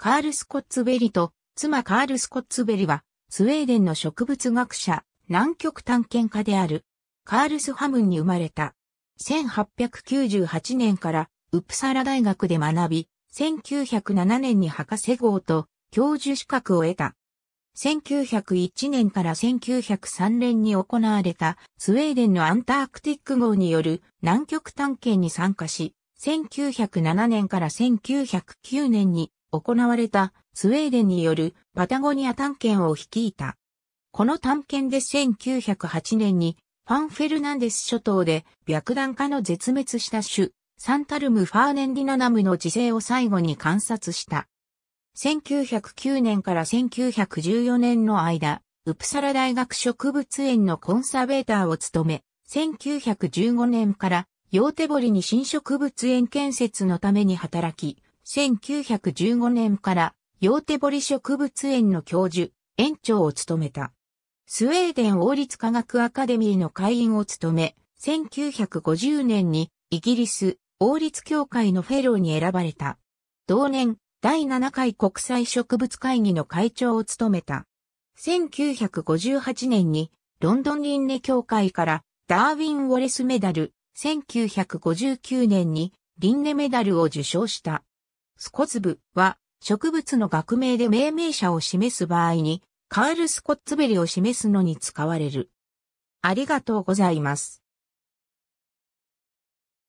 カール・スコッツベリと、妻カール・スコッツベリは、スウェーデンの植物学者、南極探検家である、カールスハムンに生まれた。1898年からウプサラ大学で学び、1907年に博士号と教授資格を得た。1901年から1903年に行われたスウェーデンのアンタークティック号による南極探検に参加し、1907年から1909年に行われたスウェーデンによるパタゴニア探検を率いた。この探検で1908年にファン・フェルナンデス諸島で白弾化の絶滅した種、サンタルム・ファーネンディナナムの自生を最後に観察した。1909年から1914年の間、ウプサラ大学植物園のコンサベーターを務め、1915年からヨーテボリに新植物園建設のために働き、1915年から、ヨテボリ植物園の教授、園長を務めた。スウェーデン王立科学アカデミーの会員を務め、1950年にイギリス王立協会のフェローに選ばれた。同年、第7回国際植物会議の会長を務めた。1958年にロンドンンネ協会からダーウィン・ウォレスメダル、1959年にンネメダルを受賞した。スコツブは植物の学名で命名者を示す場合にカール・スコッツベリを示すのに使われる。ありがとうございます。